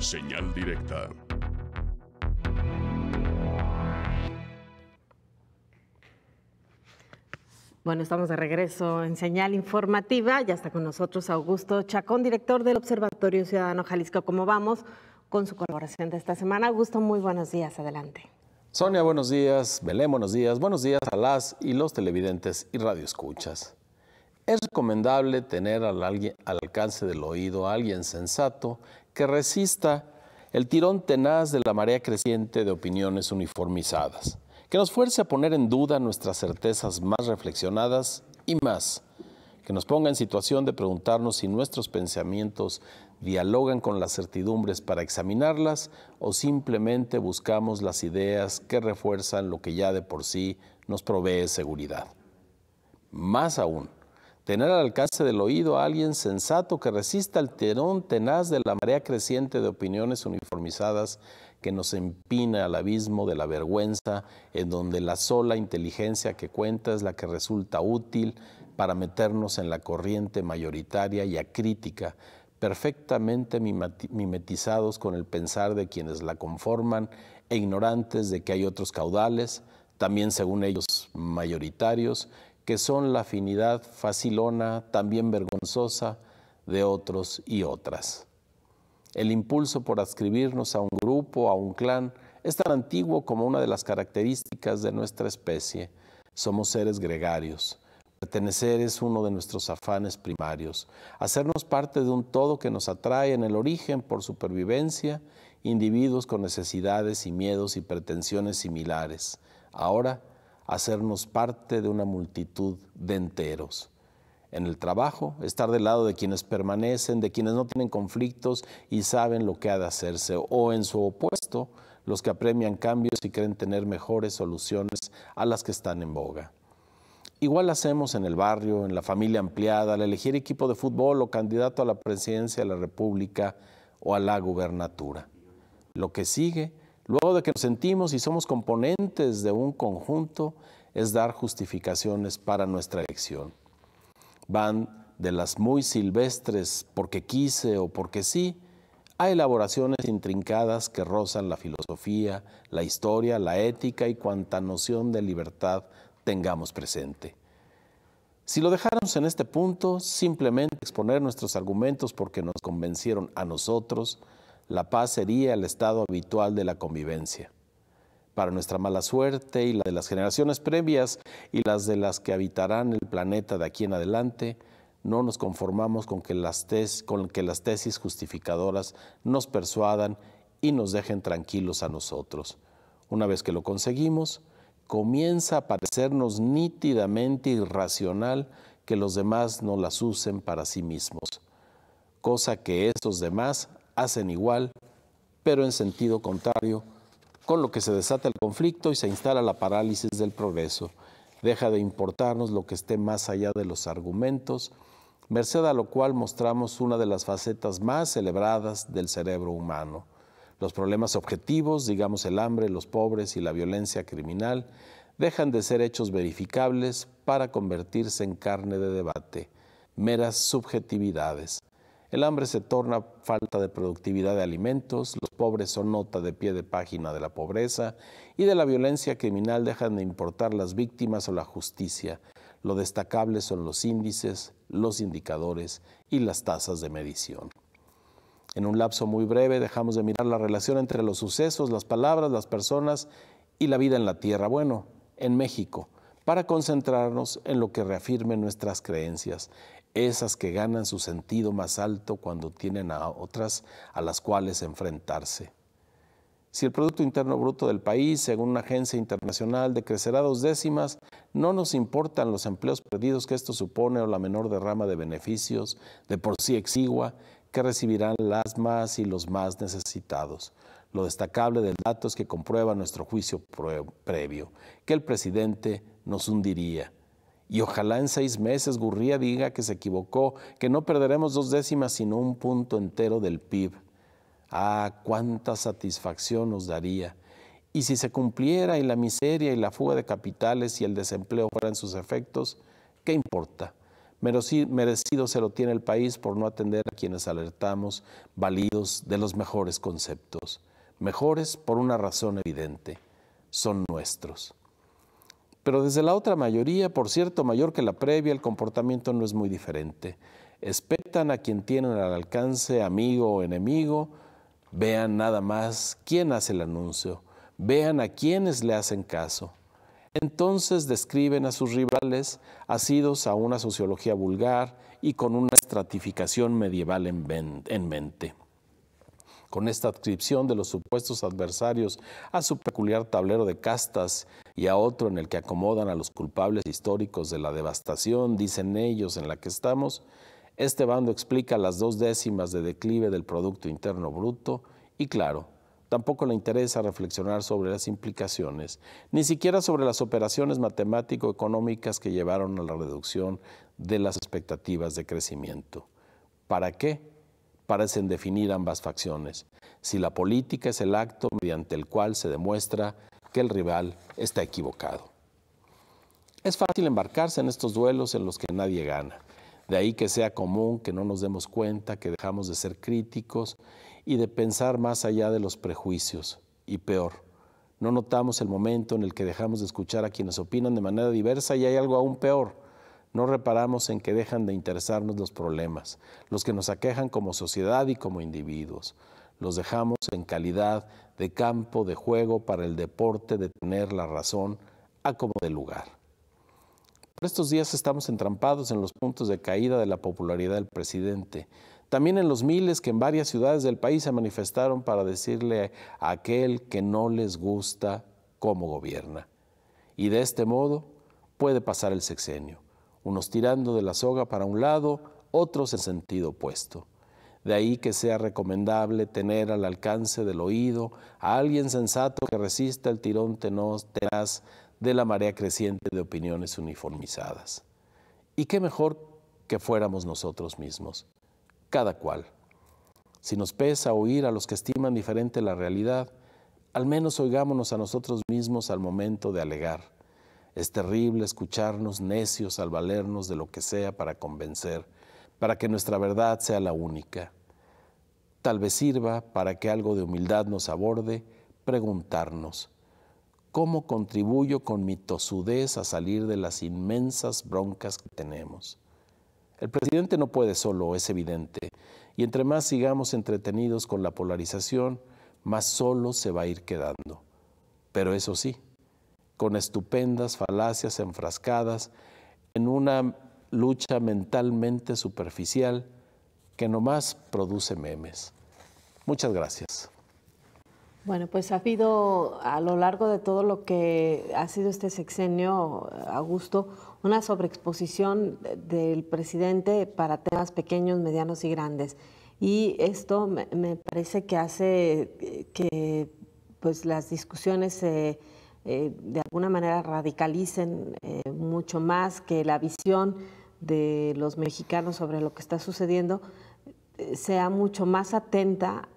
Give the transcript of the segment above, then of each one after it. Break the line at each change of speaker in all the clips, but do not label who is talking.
Señal directa. Bueno, estamos de regreso en señal informativa. Ya está con nosotros Augusto Chacón, director del Observatorio Ciudadano Jalisco. ¿Cómo vamos con su colaboración de esta semana? Augusto, muy buenos días. Adelante.
Sonia, buenos días. Belén, buenos días. Buenos días a las y los televidentes y radioescuchas. Es recomendable tener al, alguien, al alcance del oído a alguien sensato que resista el tirón tenaz de la marea creciente de opiniones uniformizadas, que nos fuerce a poner en duda nuestras certezas más reflexionadas y más, que nos ponga en situación de preguntarnos si nuestros pensamientos dialogan con las certidumbres para examinarlas o simplemente buscamos las ideas que refuerzan lo que ya de por sí nos provee seguridad. Más aún, tener al alcance del oído a alguien sensato que resista el tirón tenaz de la marea creciente de opiniones uniformizadas que nos empina al abismo de la vergüenza, en donde la sola inteligencia que cuenta es la que resulta útil para meternos en la corriente mayoritaria y acrítica, perfectamente mimetizados con el pensar de quienes la conforman e ignorantes de que hay otros caudales, también según ellos mayoritarios, que son la afinidad facilona, también vergonzosa, de otros y otras. El impulso por adscribirnos a un grupo, a un clan, es tan antiguo como una de las características de nuestra especie. Somos seres gregarios. Pertenecer es uno de nuestros afanes primarios. Hacernos parte de un todo que nos atrae en el origen por supervivencia, individuos con necesidades y miedos y pretensiones similares. Ahora, hacernos parte de una multitud de enteros. En el trabajo, estar del lado de quienes permanecen, de quienes no tienen conflictos y saben lo que ha de hacerse, o en su opuesto, los que apremian cambios y creen tener mejores soluciones a las que están en boga. Igual hacemos en el barrio, en la familia ampliada, al elegir equipo de fútbol o candidato a la presidencia de la República o a la gubernatura. Lo que sigue Luego de que nos sentimos y somos componentes de un conjunto, es dar justificaciones para nuestra elección. Van de las muy silvestres porque quise o porque sí, a elaboraciones intrincadas que rozan la filosofía, la historia, la ética y cuanta noción de libertad tengamos presente. Si lo dejáramos en este punto, simplemente exponer nuestros argumentos porque nos convencieron a nosotros, la paz sería el estado habitual de la convivencia. Para nuestra mala suerte y la de las generaciones previas y las de las que habitarán el planeta de aquí en adelante, no nos conformamos con que las, tesis justificadoras nos persuadan y nos dejen tranquilos a nosotros. Una vez que lo conseguimos, comienza a parecernos nítidamente irracional que los demás no las usen para sí mismos, cosa que estos demás hacen igual, pero en sentido contrario, con lo que se desata el conflicto y se instala la parálisis del progreso. Deja de importarnos lo que esté más allá de los argumentos, merced a lo cual mostramos una de las facetas más celebradas del cerebro humano. Los problemas objetivos, digamos el hambre, los pobres y la violencia criminal, dejan de ser hechos verificables para convertirse en carne de debate, meras subjetividades. El hambre se torna falta de productividad de alimentos, los pobres son nota de pie de página de la pobreza y de la violencia criminal dejan de importar las víctimas o la justicia. Lo destacable son los índices, los indicadores y las tasas de medición. En un lapso muy breve dejamos de mirar la relación entre los sucesos, las palabras, las personas y la vida en la tierra, bueno, en México, para concentrarnos en lo que reafirme nuestras creencias, esas que ganan su sentido más alto cuando tienen a otras a las cuales enfrentarse. Si el Producto Interno Bruto del país, según una agencia internacional, decrecerá dos décimas, no nos importan los empleos perdidos que esto supone o la menor derrama de beneficios, de por sí exigua, que recibirán las más y los más necesitados. Lo destacable del dato es que comprueba nuestro juicio previo, que el presidente nos hundiría y ojalá en seis meses Gurría diga que se equivocó, que no perderemos dos décimas sino un punto entero del PIB. Ah, cuánta satisfacción nos daría. Y si se cumpliera y la miseria y la fuga de capitales y el desempleo fueran sus efectos, ¿qué importa? Merecido se lo tiene el país por no atender a quienes alertamos, validos de los mejores conceptos. Mejores por una razón evidente, son nuestros. Pero desde la otra mayoría, por cierto, mayor que la previa, el comportamiento no es muy diferente. Espetan a quien tienen al alcance, amigo o enemigo, vean nada más quién hace el anuncio, vean a quienes le hacen caso. Entonces describen a sus rivales asidos a una sociología vulgar y con una estratificación medieval en, mente. Con esta adscripción de los supuestos adversarios a su peculiar tablero de castas y a otro en el que acomodan a los culpables históricos de la devastación, dicen ellos, en la que estamos, este bando explica las dos décimas de declive del Producto Interno Bruto y claro, tampoco le interesa reflexionar sobre las implicaciones, ni siquiera sobre las operaciones matemático-económicas que llevaron a la reducción de las expectativas de crecimiento. ¿Para qué? Parecen definir ambas facciones. Si la política es el acto mediante el cual se demuestra el rival está equivocado. Es fácil embarcarse en estos duelos en los que nadie gana. De ahí que sea común que no nos demos cuenta, que dejamos de ser críticos y de pensar más allá de los prejuicios. Y peor, no notamos el momento en el que dejamos de escuchar a quienes opinan de manera diversa y hay algo aún peor. No reparamos en que dejan de interesarnos los problemas, los que nos aquejan como sociedad y como individuos los dejamos en calidad de campo de juego para el deporte de tener la razón a como de lugar. Por estos días estamos entrampados en los puntos de caída de la popularidad del presidente, también en los miles que en varias ciudades del país se manifestaron para decirle a aquel que no les gusta cómo gobierna. Y de este modo puede pasar el sexenio, unos tirando de la soga para un lado, otros en sentido opuesto. De ahí que sea recomendable tener al alcance del oído a alguien sensato que resista el tirón tenaz de la marea creciente de opiniones uniformizadas. ¿Y qué mejor que fuéramos nosotros mismos, cada cual? Si nos pesa oír a los que estiman diferente la realidad, al menos oigámonos a nosotros mismos al momento de alegar. Es terrible escucharnos necios al valernos de lo que sea para convencer para que nuestra verdad sea la única. Tal vez sirva para que algo de humildad nos aborde preguntarnos, ¿cómo contribuyo con mi tosudez a salir de las inmensas broncas que tenemos? El presidente no puede solo, es evidente, y entre más sigamos entretenidos con la polarización, más solo se va a ir quedando. Pero eso sí, con estupendas falacias enfrascadas en una lucha mentalmente superficial que nomás produce memes. Muchas gracias.
Bueno, pues ha habido a lo largo de todo lo que ha sido este sexenio, Augusto, una sobreexposición del presidente para temas pequeños, medianos y grandes. Y esto me, parece que hace que pues, las discusiones se... Eh, de alguna manera radicalicen eh, mucho más que la visión de los mexicanos sobre lo que está sucediendo eh, sea mucho más atenta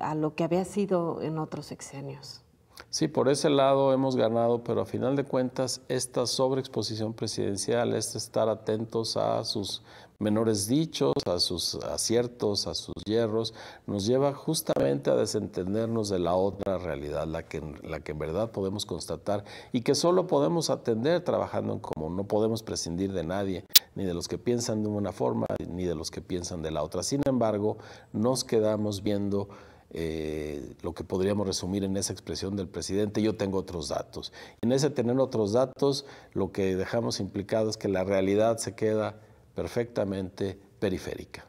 a lo que había sido en otros exenios.
Sí, por ese lado hemos ganado, pero a final de cuentas esta sobreexposición presidencial, este estar atentos a sus menores dichos, a sus aciertos, a sus hierros, nos lleva justamente a desentendernos de la otra realidad, la que, la que en verdad podemos constatar y que solo podemos atender trabajando en común. No podemos prescindir de nadie, ni de los que piensan de una forma, ni de los que piensan de la otra. Sin embargo, nos quedamos viendo eh, lo que podríamos resumir en esa expresión del presidente, yo tengo otros datos. En ese tener otros datos, lo que dejamos implicado es que la realidad se queda perfectamente periférica.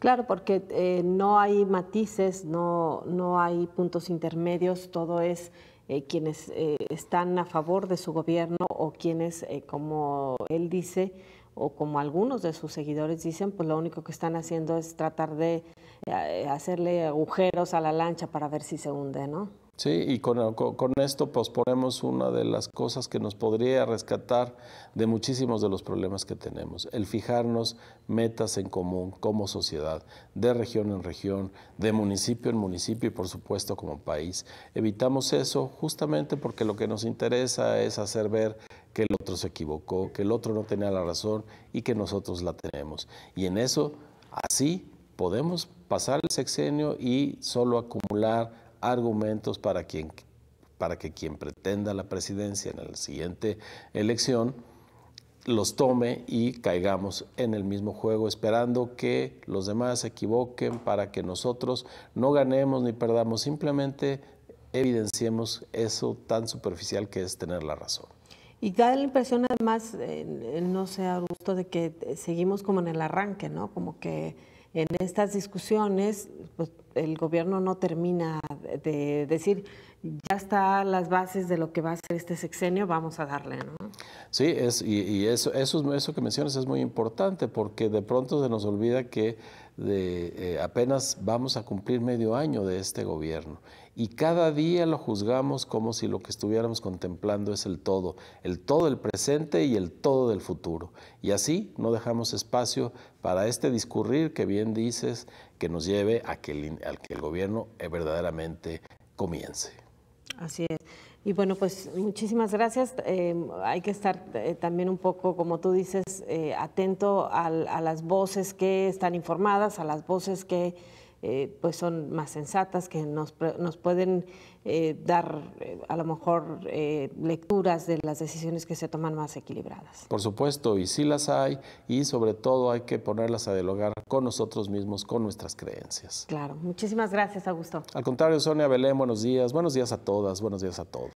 Claro, porque eh, no hay matices, no, no hay puntos intermedios, todo es eh, quienes eh, están a favor de su gobierno o quienes, como él dice, o como algunos de sus seguidores dicen, pues lo único que están haciendo es tratar de eh, hacerle agujeros a la lancha para ver si se hunde, ¿no?
Sí, y con, con, esto posponemos una de las cosas que nos podría rescatar de muchísimos de los problemas que tenemos, el fijarnos metas en común como sociedad, de región en región, de municipio en municipio y por supuesto como país. Evitamos eso justamente porque lo que nos interesa es hacer ver que el otro se equivocó, que el otro no tenía la razón y que nosotros la tenemos. Y en eso, así podemos pasar el sexenio y solo acumular argumentos para, quien, para que quien pretenda la presidencia en la siguiente elección los tome y caigamos en el mismo juego, esperando que los demás se equivoquen para que nosotros no ganemos ni perdamos, simplemente evidenciemos eso tan superficial que es tener la razón.
Y da la impresión además, no sé, Augusto, de que seguimos como en el arranque, ¿no? Como que en estas discusiones pues, el gobierno no termina de decir, ya está las bases de lo que va a ser este sexenio, vamos a darle, ¿no?
Sí, es, y, eso, eso, que mencionas es muy importante porque de pronto se nos olvida que eh, apenas vamos a cumplir medio año de este gobierno y cada día lo juzgamos como si lo que estuviéramos contemplando es el todo, el todo del presente y el todo del futuro. Y así no dejamos espacio para este discurrir que bien dices que nos lleve a que el, gobierno eh, verdaderamente comience.
Así es. Y bueno, pues muchísimas gracias. Em, hay que estar eh, también un poco, como tú dices, eh, atento a las voces que están informadas, a las voces que eh, pues son más sensatas, que nos, nos pueden eh, dar eh, a lo mejor lecturas de las decisiones que se toman más equilibradas.
Por supuesto, y sí las hay, y sobre todo hay que ponerlas a dialogar con nosotros mismos, con nuestras creencias.
Claro, muchísimas gracias, Augusto.
Al contrario, Sonia Belén, buenos días, buenos días a todas, buenos días a todos.